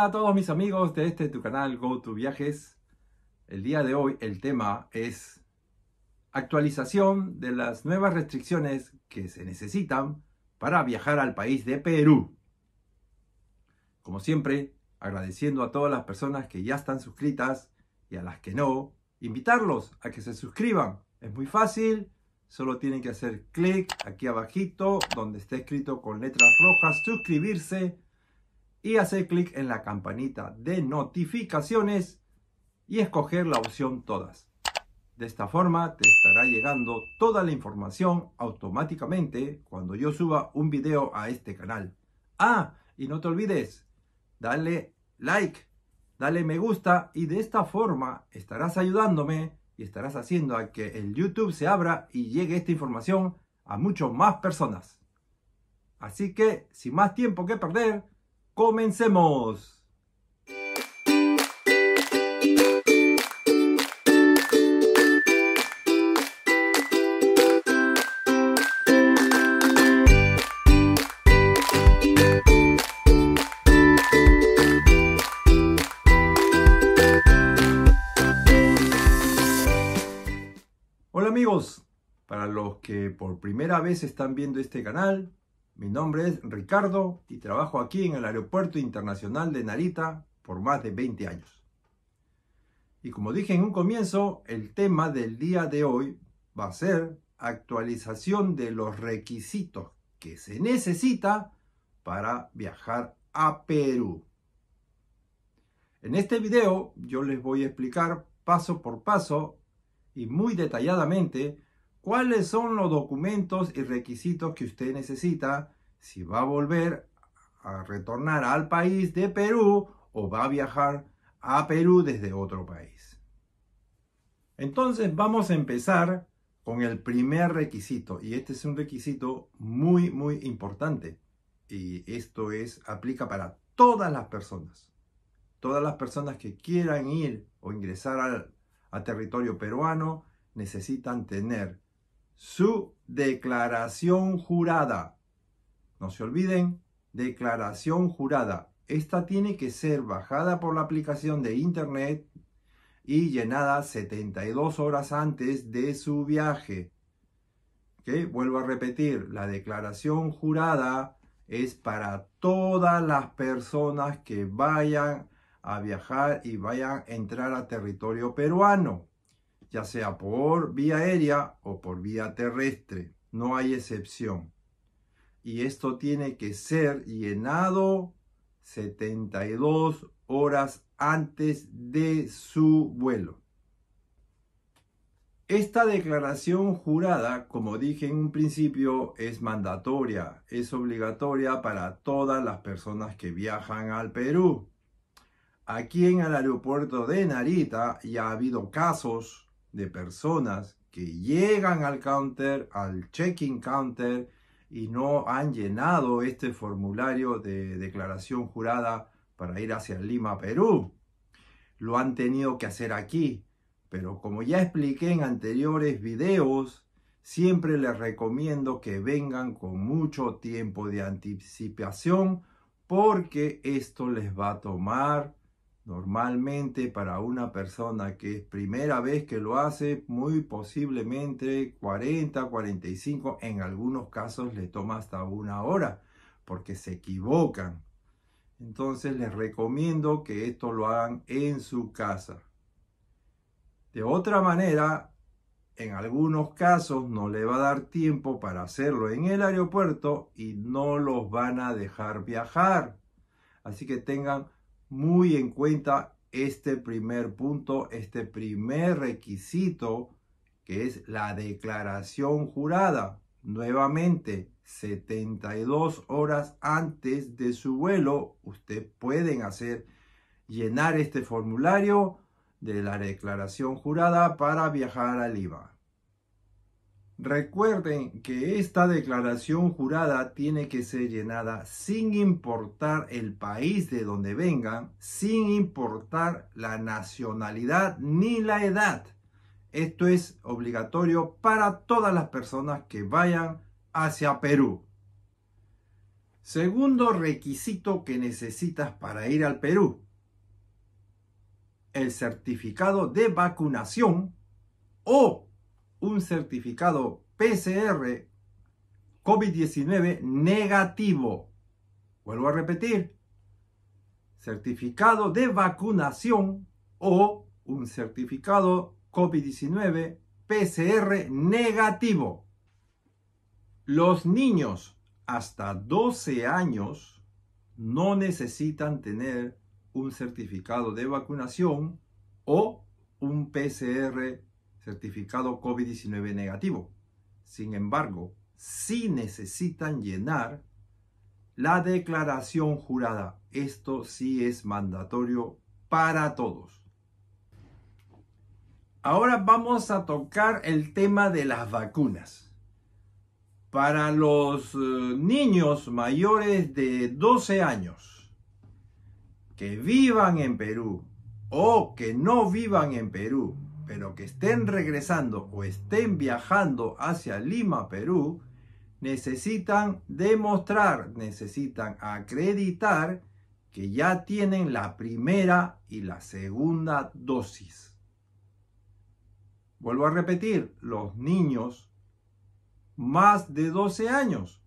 Hola a todos mis amigos de este tu canal Go to Viajes. El día de hoy el tema es actualización de las nuevas restricciones que se necesitan para viajar al país de Perú. Como siempre, agradeciendo a todas las personas que ya están suscritas y a las que no, invitarlos a que se suscriban. Es muy fácil, solo tienen que hacer clic aquí abajito donde está escrito con letras rojas suscribirse y hacer clic en la campanita de notificaciones y escoger la opción todas. De esta forma te estará llegando toda la información automáticamente cuando yo suba un video a este canal. Ah, y no te olvides, dale like, dale me gusta y de esta forma estarás ayudándome y estarás haciendo a que el YouTube se abra y llegue esta información a muchas más personas. Así que, sin más tiempo que perder, ¡Comencemos! Hola amigos, para los que por primera vez están viendo este canal, mi nombre es Ricardo y trabajo aquí en el Aeropuerto Internacional de Narita por más de 20 años. Y como dije en un comienzo, el tema del día de hoy va a ser actualización de los requisitos que se necesita para viajar a Perú. En este video yo les voy a explicar paso por paso y muy detalladamente cuáles son los documentos y requisitos que usted necesita si va a volver a retornar al país de Perú o va a viajar a Perú desde otro país. Entonces vamos a empezar con el primer requisito y este es un requisito muy muy importante y esto es aplica para todas las personas. Todas las personas que quieran ir o ingresar al territorio peruano necesitan tener su declaración jurada. No se olviden, declaración jurada. Esta tiene que ser bajada por la aplicación de Internet y llenada 72 horas antes de su viaje. Vuelvo a repetir, la declaración jurada es para todas las personas que vayan a viajar y vayan a entrar a territorio peruano ya sea por vía aérea o por vía terrestre. No hay excepción. Y esto tiene que ser llenado 72 horas antes de su vuelo. Esta declaración jurada, como dije en un principio, es mandatoria, es obligatoria para todas las personas que viajan al Perú. Aquí en el aeropuerto de Narita ya ha habido casos de personas que llegan al counter, al check-in counter, y no han llenado este formulario de declaración jurada para ir hacia Lima, Perú. Lo han tenido que hacer aquí, pero como ya expliqué en anteriores videos, siempre les recomiendo que vengan con mucho tiempo de anticipación porque esto les va a tomar Normalmente para una persona que es primera vez que lo hace, muy posiblemente 40, 45, en algunos casos le toma hasta una hora porque se equivocan. Entonces les recomiendo que esto lo hagan en su casa. De otra manera, en algunos casos no le va a dar tiempo para hacerlo en el aeropuerto y no los van a dejar viajar. Así que tengan muy en cuenta este primer punto, este primer requisito, que es la declaración jurada. Nuevamente, 72 horas antes de su vuelo, usted pueden hacer llenar este formulario de la declaración jurada para viajar al IVA. Recuerden que esta declaración jurada tiene que ser llenada sin importar el país de donde vengan, sin importar la nacionalidad ni la edad. Esto es obligatorio para todas las personas que vayan hacia Perú. Segundo requisito que necesitas para ir al Perú. El certificado de vacunación o un certificado PCR COVID-19 negativo. Vuelvo a repetir, certificado de vacunación o un certificado COVID-19 PCR negativo. Los niños hasta 12 años no necesitan tener un certificado de vacunación o un PCR certificado COVID-19 negativo. Sin embargo, sí necesitan llenar la declaración jurada. Esto sí es mandatorio para todos. Ahora vamos a tocar el tema de las vacunas. Para los eh, niños mayores de 12 años que vivan en Perú o que no vivan en Perú pero que estén regresando o estén viajando hacia Lima, Perú, necesitan demostrar, necesitan acreditar que ya tienen la primera y la segunda dosis. Vuelvo a repetir, los niños más de 12 años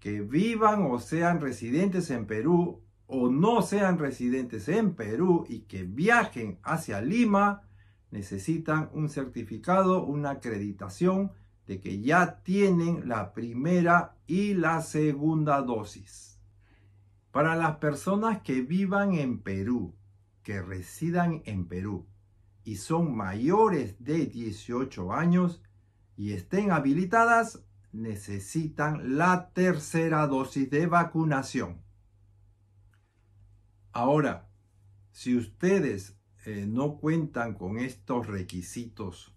que vivan o sean residentes en Perú o no sean residentes en Perú y que viajen hacia Lima, necesitan un certificado, una acreditación de que ya tienen la primera y la segunda dosis. Para las personas que vivan en Perú, que residan en Perú y son mayores de 18 años y estén habilitadas, necesitan la tercera dosis de vacunación. Ahora, si ustedes eh, no cuentan con estos requisitos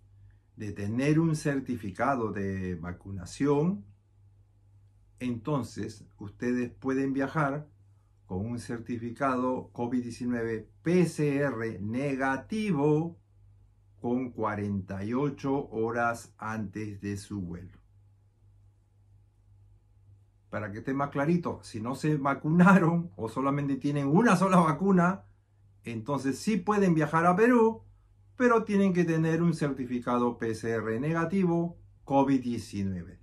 de tener un certificado de vacunación, entonces ustedes pueden viajar con un certificado COVID-19 PCR negativo con 48 horas antes de su vuelo. Para que esté más clarito, si no se vacunaron o solamente tienen una sola vacuna, entonces sí pueden viajar a Perú, pero tienen que tener un certificado PCR negativo COVID-19.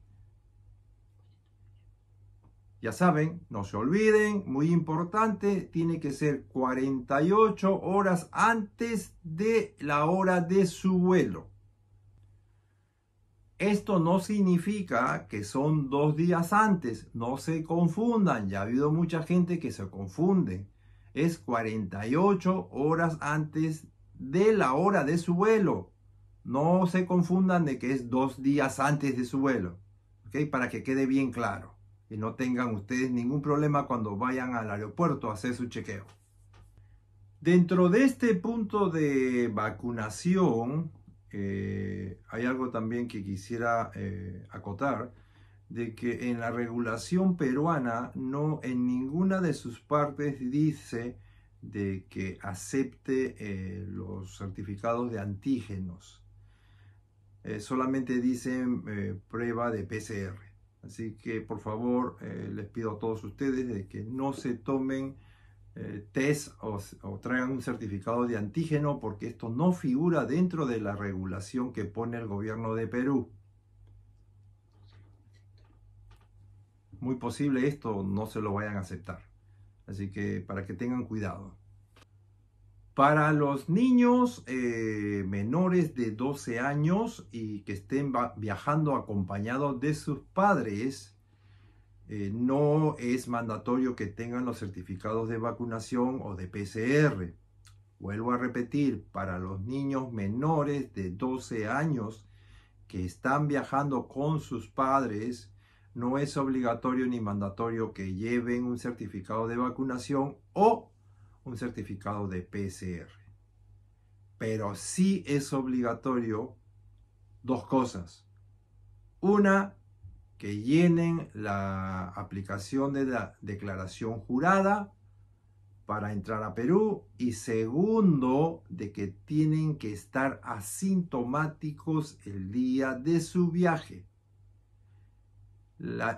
Ya saben, no se olviden, muy importante, tiene que ser 48 horas antes de la hora de su vuelo. Esto no significa que son dos días antes, no se confundan, ya ha habido mucha gente que se confunde es 48 horas antes de la hora de su vuelo. No se confundan de que es dos días antes de su vuelo. Para que quede bien claro. Y no tengan ustedes ningún problema cuando vayan al aeropuerto a hacer su chequeo. Dentro de este punto de vacunación, eh, hay algo también que quisiera eh, acotar de que en la regulación peruana no en ninguna de sus partes dice de que acepte eh, los certificados de antígenos. Eh, solamente dicen eh, prueba de PCR. Así que por favor les pido a todos ustedes de que no se tomen test o traigan un certificado de antígeno porque esto no figura dentro de la regulación que pone el gobierno de Perú. muy posible esto no se lo vayan a aceptar. Así que para que tengan cuidado. Para los niños eh, menores de 12 años y que estén viajando acompañados de sus padres, eh, no es mandatorio que tengan los certificados de vacunación o de PCR. Vuelvo a repetir, para los niños menores de 12 años que están viajando con sus padres, no es obligatorio ni mandatorio que lleven un certificado de vacunación o un certificado de PCR. Pero sí es obligatorio dos cosas. Una, que llenen la aplicación de la declaración jurada para entrar a Perú y segundo, de que tienen que estar asintomáticos el día de su viaje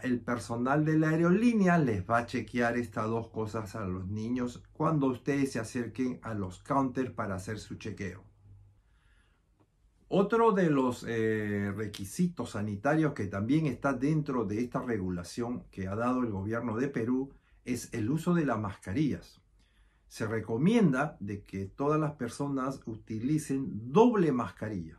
el personal de la aerolínea les va a chequear estas dos cosas a los niños cuando ustedes se acerquen a los counters para hacer su chequeo. Otro de los eh, requisitos sanitarios que también está dentro de esta regulación que ha dado el gobierno de Perú es el uso de las mascarillas. Se recomienda de que todas las personas utilicen doble mascarilla.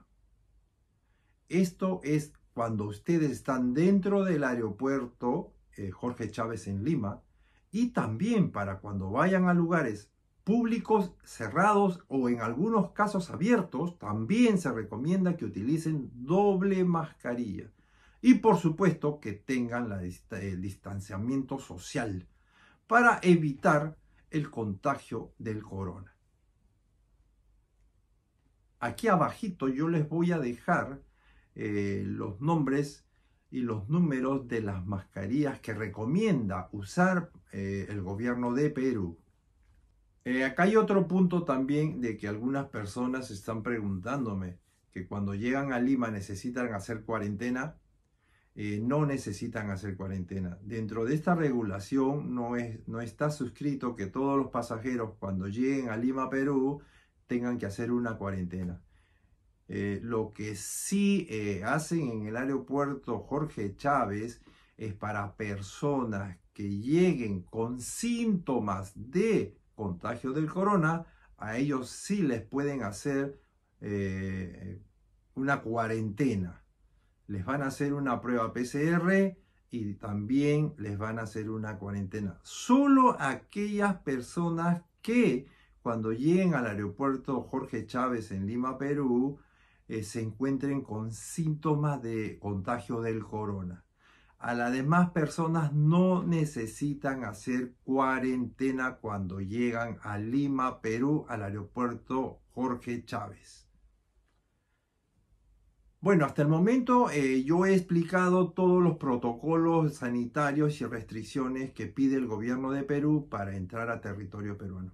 Esto es cuando ustedes están dentro del aeropuerto eh, Jorge Chávez en Lima y también para cuando vayan a lugares públicos cerrados o en algunos casos abiertos, también se recomienda que utilicen doble mascarilla. Y por supuesto que tengan el distanciamiento social para evitar el contagio del corona. Aquí abajito yo les voy a dejar eh, los nombres y los números de las mascarillas que recomienda usar eh, el gobierno de Perú. Eh, acá hay otro punto también de que algunas personas están preguntándome que cuando llegan a Lima necesitan hacer cuarentena. no necesitan hacer cuarentena. Dentro de esta regulación no está suscrito que todos los pasajeros cuando lleguen a Lima, Perú, tengan que hacer una cuarentena. Eh, lo que sí eh, hacen en el aeropuerto Jorge Chávez es para personas que lleguen con síntomas de contagio del corona, a ellos sí les pueden hacer eh, una cuarentena. Les van a hacer una prueba PCR y también les van a hacer una cuarentena. Solo aquellas personas que cuando lleguen al aeropuerto Jorge Chávez en Lima, Perú, eh, se encuentren con síntomas de contagio del corona. A las demás personas no necesitan hacer cuarentena cuando llegan a Lima, Perú, al aeropuerto Jorge Chávez. Bueno, hasta el momento eh, yo he explicado todos los protocolos sanitarios y restricciones que pide el gobierno de Perú para entrar a territorio peruano.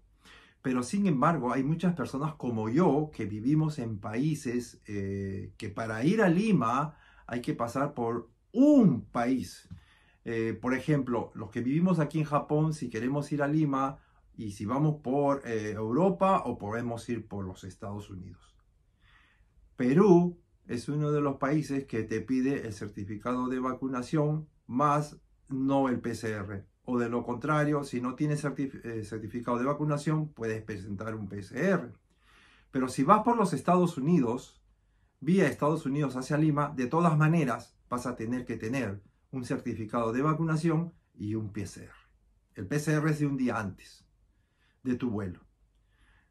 Pero sin embargo, hay muchas personas como yo que vivimos en países eh, que para ir a Lima hay que pasar por un país. Eh, por ejemplo, los que vivimos aquí en Japón, si queremos ir a Lima y si vamos por eh, Europa o podemos ir por los Estados Unidos. Perú es uno de los países que te pide el certificado de vacunación más no el PCR o de lo contrario, si no tienes eh, certificado de vacunación, puedes presentar un PCR. Pero si vas por los Estados Unidos, vía Estados Unidos hacia Lima, de todas maneras vas a tener que tener un certificado de vacunación y un PCR. El PCR es de un día antes de tu vuelo.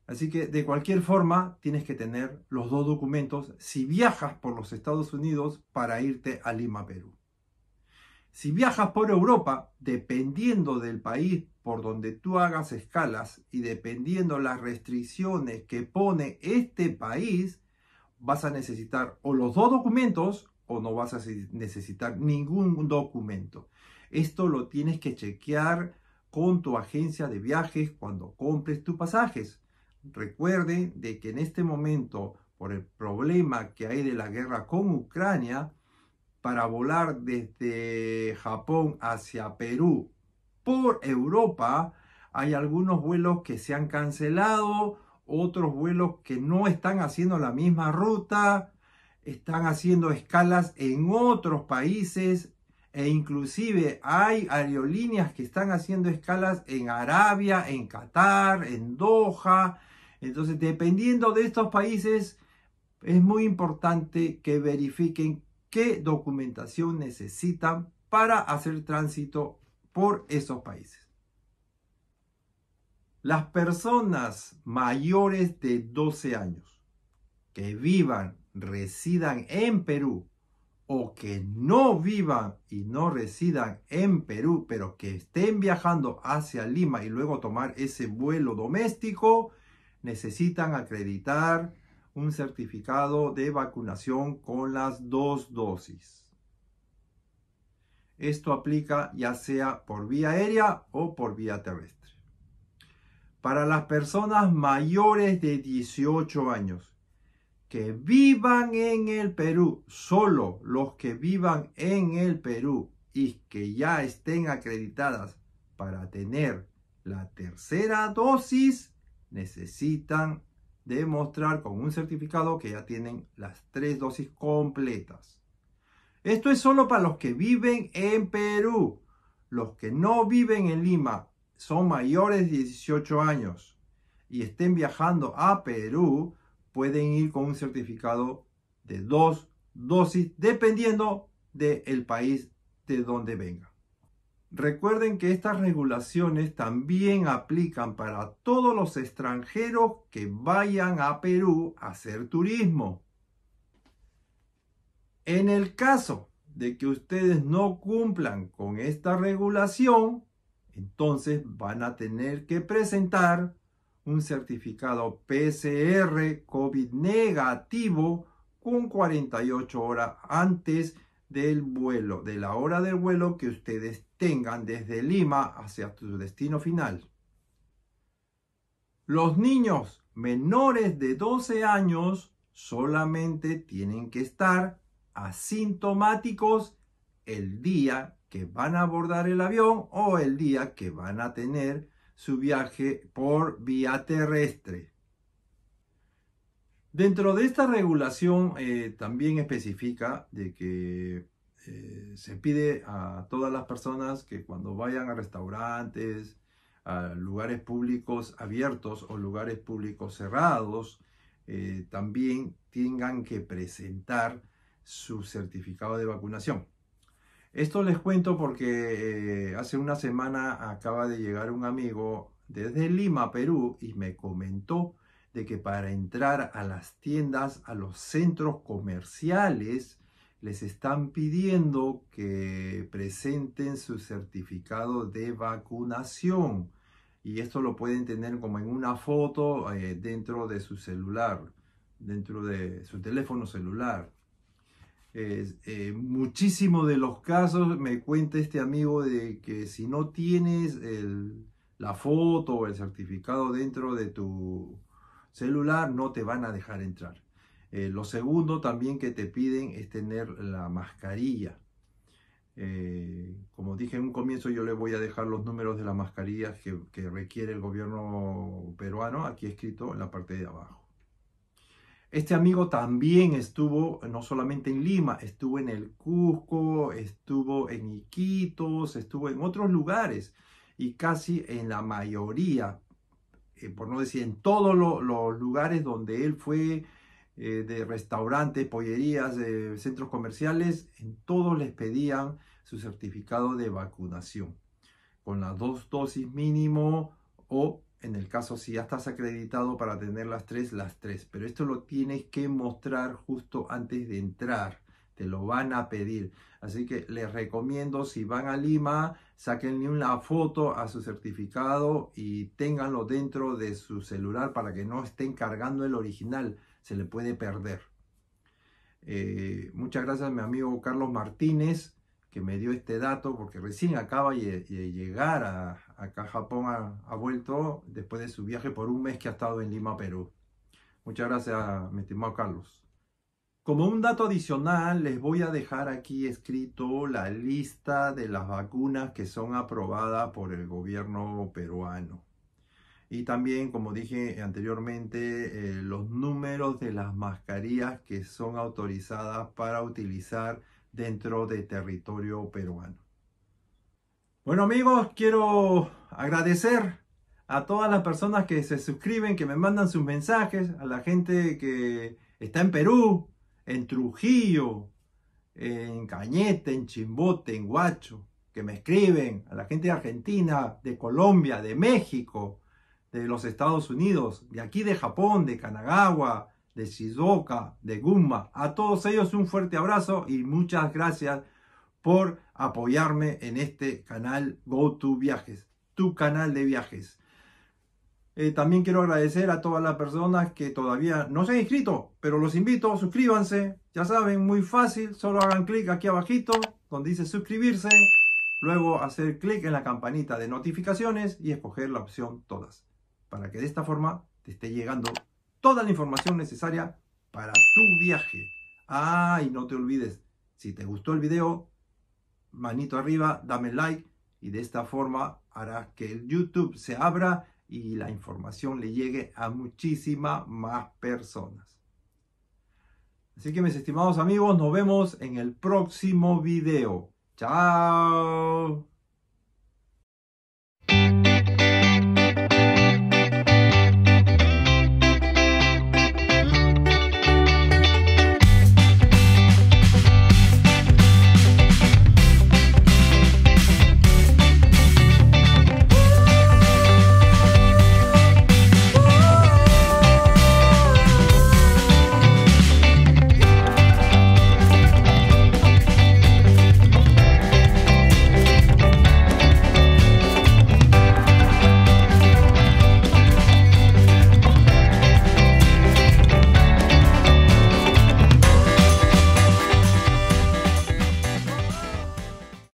Así que de cualquier forma tienes que tener los dos documentos si viajas por los Estados Unidos para irte a Lima, Perú. Si viajas por Europa, dependiendo del país por donde tú hagas escalas y dependiendo las restricciones que pone este país, vas a necesitar o los dos documentos o no vas a necesitar ningún documento. Esto lo tienes que chequear con tu agencia de viajes cuando compres tus pasajes. Recuerde de que en este momento, por el problema que hay de la guerra con Ucrania, para volar desde Japón hacia Perú por Europa, hay algunos vuelos que se han cancelado, otros vuelos que no están haciendo la misma ruta, están haciendo escalas en otros países e inclusive hay aerolíneas que están haciendo escalas en Arabia, en Qatar, en Doha. Entonces, dependiendo de estos países, es muy importante que verifiquen qué documentación necesitan para hacer tránsito por esos países. Las personas mayores de 12 años que vivan, residan en Perú o que no vivan y no residan en Perú, pero que estén viajando hacia Lima y luego tomar ese vuelo doméstico, necesitan acreditar un certificado de vacunación con las dos dosis. Esto aplica ya sea por vía aérea o por vía terrestre. Para las personas mayores de 18 años que vivan en el Perú, solo los que vivan en el Perú y que ya estén acreditadas para tener la tercera dosis, necesitan demostrar con un certificado que ya tienen las tres dosis completas. Esto es solo para los que viven en Perú. Los que no viven en Lima son mayores de 18 años y estén viajando a Perú, pueden ir con un certificado de dos dosis dependiendo del país de donde vengan. Recuerden que estas regulaciones también aplican para todos los extranjeros que vayan a Perú a hacer turismo. En el caso de que ustedes no cumplan con esta regulación, entonces van a tener que presentar un certificado PCR COVID negativo con 48 horas antes del vuelo, de la hora del vuelo que ustedes tengan desde Lima hacia su destino final. Los niños menores de 12 años solamente tienen que estar asintomáticos el día que van a abordar el avión o el día que van a tener su viaje por vía terrestre. Dentro de esta regulación eh, también especifica de que eh, se pide a todas las personas que cuando vayan a restaurantes, a lugares públicos abiertos o lugares públicos cerrados, eh, también tengan que presentar su certificado de vacunación. Esto les cuento porque hace una semana acaba de llegar un amigo desde Lima, Perú, y me comentó de que para entrar a las tiendas, a los centros comerciales, les están pidiendo que presenten su certificado de vacunación. Y esto lo pueden tener como en una foto eh, dentro de su celular, dentro de su teléfono celular. Eh, muchísimo de los casos me cuenta este amigo de que si no tienes la foto o el certificado dentro de tu celular no te van a dejar entrar. Eh, lo segundo también que te piden es tener la mascarilla. Eh, como dije en un comienzo, yo le voy a dejar los números de las mascarillas que, que, requiere el gobierno peruano, aquí escrito en la parte de abajo. Este amigo también estuvo no solamente en Lima, estuvo en el Cusco, estuvo en Iquitos, estuvo en otros lugares y casi en la mayoría eh, por no decir en todos los lugares donde él fue, eh, de restaurantes, pollerías, de centros comerciales, en todos les pedían su certificado de vacunación, con las dos dosis mínimo o en el caso si ya estás acreditado para tener las tres, las tres. Pero esto lo tienes que mostrar justo antes de entrar, te lo van a pedir. Así que les recomiendo si van a Lima, Saquenle una foto a su certificado y ténganlo dentro de su celular para que no estén cargando el original, se le puede perder. Eh, muchas gracias a mi amigo Carlos Martínez que me dio este dato porque recién acaba de llegar a, acá a Japón, ha, vuelto después de su viaje por un mes que ha estado en Lima, Perú. Muchas gracias, mi estimado Carlos. Como un dato adicional, les voy a dejar aquí escrito la lista de las vacunas que son aprobadas por el gobierno peruano. Y también, como dije anteriormente, eh, los números de las mascarillas que son autorizadas para utilizar dentro de territorio peruano. Bueno amigos, quiero agradecer a todas las personas que se suscriben, que me mandan sus mensajes, a la gente que está en Perú, en Trujillo, en Cañete, en Chimbote, en Huacho, que me escriben, a la gente de Argentina, de Colombia, de México, de los Estados Unidos, de aquí de Japón, de Kanagawa, de Shizuoka, de Gumba. A todos ellos un fuerte abrazo y muchas gracias por apoyarme en este canal To Viajes, tu canal de viajes. Eh, también quiero agradecer a todas las personas que todavía no se han inscrito, pero los invito, suscríbanse. Ya saben, muy fácil, solo hagan clic aquí abajito donde dice suscribirse, luego hacer clic en la campanita de notificaciones y escoger la opción todas, para que de esta forma te esté llegando toda la información necesaria para tu viaje. Ah, y no te olvides, si te gustó el video, manito arriba, dame like y de esta forma harás que el YouTube se abra y la información le llegue a muchísimas más personas. Así que mis estimados amigos, nos vemos en el próximo video. Chao.